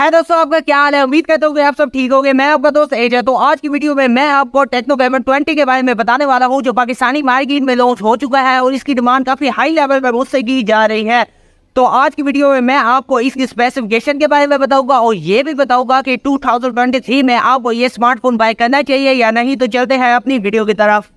है दोस्तों आपका क्या हाल है उम्मीद करते हो कि आप सब ठीक होंगे मैं आपका दोस्त एज है तो आज की वीडियो में मैं आपको टेक्नो पेमेंट ट्वेंटी के बारे में बताने वाला हूँ जो पाकिस्तानी मार्केट में लॉन्च हो चुका है और इसकी डिमांड काफ़ी हाई लेवल पर मुझसे की जा रही है तो आज की वीडियो में मैं आपको इसकी स्पेसिफिकेशन के बारे में बताऊंगा और ये भी बताऊंगा कि टू में आपको ये स्मार्टफोन बाय करना चाहिए या नहीं तो चलते हैं अपनी वीडियो की तरफ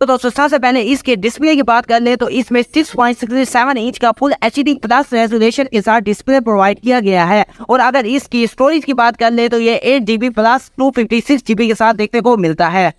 तो दोस्तों सबसे पहले इसके डिस्प्ले की बात कर ले तो इसमें सिक्स पॉइंट सेवन इंच का full H D plus resolution के साथ डिस्प्ले प्रोवाइड किया गया है और अगर इसकी स्टोरेज की बात कर ले तो ये eight GB plus two fifty six GB के साथ देखने को मिलता है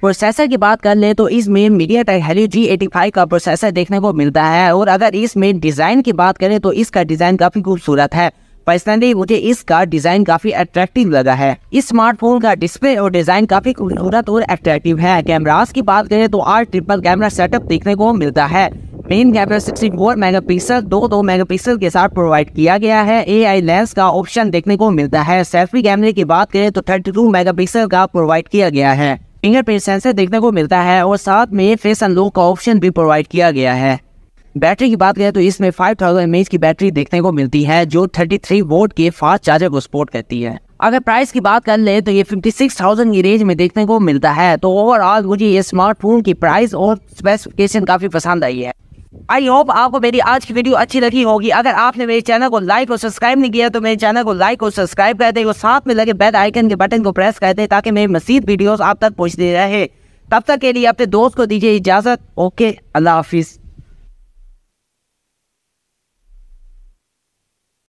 प्रोसेसर की बात कर ले तो इसमें MediaTek Helio G eighty five का प्रोसेसर देखने को मिलता है और अगर इसमें डिज़ाइन की बात करें तो इसका डिज़ाइन काफ़ी खूबसूरत है पर्सनली मुझे इसका डिजाइन काफी अट्रैक्टिव लगा है इस स्मार्टफोन का डिस्प्ले और डिजाइन काफी खूबसूरत और अट्रैक्टिव है कैमराज की बात करें तो आठ ट्रिपल कैमरा सेटअप देखने को मिलता है main camera sixty four megapixel दो दो मेगा पिक्सल के साथ प्रोवाइड किया गया है ए आई लेंस का ऑप्शन देखने को मिलता है सेल्फी कैमरे की बात करें तो थर्टी टू मेगा पिक्सल का प्रोवाइड किया गया है फिंगरप्रिंट सेंसर देखने को मिलता है और साथ में फेस अनलॉक का ऑप्शन भी प्रोवाइड किया गया है बैटरी की बात करें तो इसमें 5000 थाउजेंड की बैटरी देखने को मिलती है जो 33 वोट के फास्ट चार्जर को सपोर्ट करती है अगर प्राइस की बात कर ले तो ये 56,000 की रेंज में देखने को मिलता है तो ओवरऑल मुझे ये स्मार्टफोन की प्राइस और स्पेसिफिकेशन काफ़ी पसंद आई है आई होप आपको मेरी आज की वीडियो अच्छी लगी होगी अगर आपने मेरे चैनल को लाइक और सब्सक्राइब नहीं किया तो मेरे चैनल को लाइक और सब्सक्राइब कर दे और साथ में लगे बेल आइकन के बटन को प्रेस कर दे ताकि मेरी मसीद वीडियोस आप तक पहुंचती रहे तब तक के लिए अपने दोस्त को दीजिए इजाज़त ओके अल्लाह हाफिज़